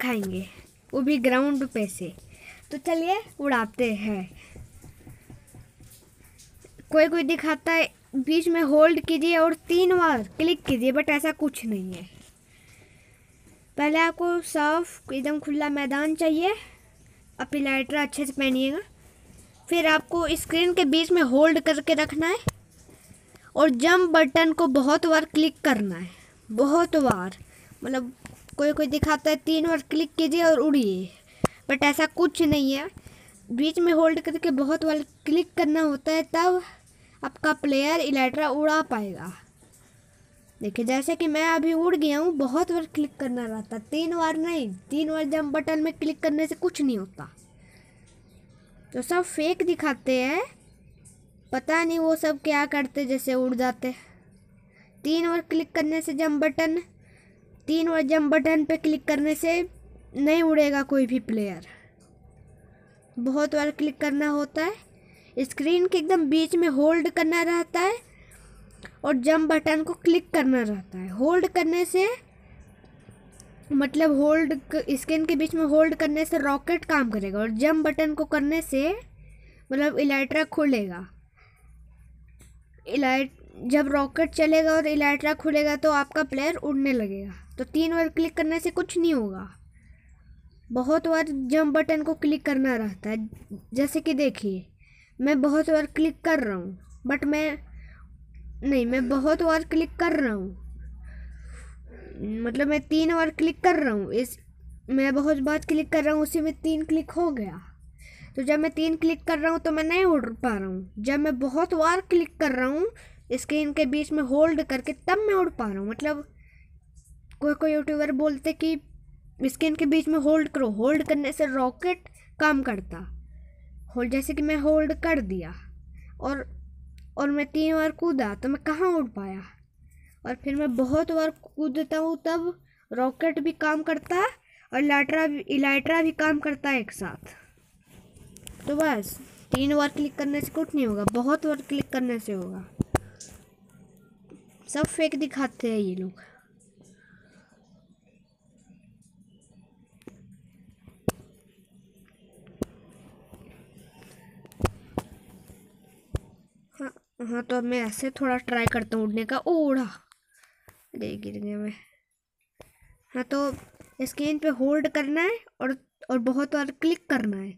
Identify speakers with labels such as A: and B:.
A: खाएंगे वो भी ग्राउंड पे से तो चलिए उड़ाते हैं कोई कोई दिखाता है बीच में होल्ड कीजिए और तीन बार क्लिक कीजिए बट ऐसा कुछ नहीं है पहले आपको साफ एकदम खुला मैदान चाहिए अपनी लाइटर अच्छे से पहनिएगा फिर आपको स्क्रीन के बीच में होल्ड करके रखना है और जंप बटन को बहुत बार क्लिक करना है बहुत बार मतलब कोई कोई दिखाता है तीन बार क्लिक कीजिए और उड़िए बट ऐसा कुछ नहीं है बीच में होल्ड करके बहुत बार क्लिक करना होता है तब आपका प्लेयर इलेक्ट्रा उड़ा पाएगा देखिए जैसे कि मैं अभी उड़ गया हूँ बहुत बार क्लिक करना रहता तीन बार नहीं तीन बार जम बटन में क्लिक करने से कुछ नहीं होता तो सब फेक दिखाते हैं पता नहीं वो सब क्या करते जैसे उड़ जाते तीन बार क्लिक करने से जम बटन तीन बार जंप बटन पे क्लिक करने से नहीं उड़ेगा कोई भी प्लेयर बहुत बार क्लिक करना होता है स्क्रीन के एकदम बीच में होल्ड करना रहता है और जंप बटन को क्लिक करना रहता है होल्ड करने से मतलब होल्ड स्क्रीन के बीच में होल्ड करने से रॉकेट काम करेगा और जंप बटन को करने से मतलब इलाइट्रा खुलेगा इलाइट जब रॉकेट चलेगा और इलाइट्रा खुलेगा तो आपका प्लेयर उड़ने लगेगा तो तीन बार क्लिक करने से कुछ नहीं होगा बहुत बार जंप बटन को क्लिक करना रहता है जैसे कि देखिए मैं बहुत बार क्लिक कर रहा हूँ बट मैं नहीं मैं बहुत बार क्लिक कर रहा हूँ मतलब मैं तीन बार क्लिक कर रहा हूँ इस मैं बहुत बार क्लिक कर रहा हूँ उसी में तीन क्लिक हो गया तो जब मैं तीन क्लिक कर रहा हूँ तो मैं नहीं उड़ पा रहा हूँ जब मैं बहुत बार क्लिक कर रहा हूँ स्क्रीन के बीच में होल्ड करके तब मैं उड़ पा रहा हूँ मतलब कोई कोई यूट्यूबर बोलते कि स्किन के बीच में होल्ड करो होल्ड करने से रॉकेट काम करता होल्ड जैसे कि मैं होल्ड कर दिया और और मैं तीन बार कूदा तो मैं कहाँ उड़ पाया और फिर मैं बहुत बार कूदता हूँ तब रॉकेट भी काम करता है और लाइटरा भी इलाइटरा भी काम करता है एक साथ तो बस तीन बार क्लिक करने से कुछ नहीं होगा बहुत बार क्लिक करने से होगा सब फेक दिखाते हैं ये लोग हाँ तो मैं ऐसे थोड़ा ट्राई करता हूँ उड़ने का ओ उड़ा हाँ, अरे गिर गया मैं हाँ तो स्क्रीन पे होल्ड करना है और और बहुत बार क्लिक करना है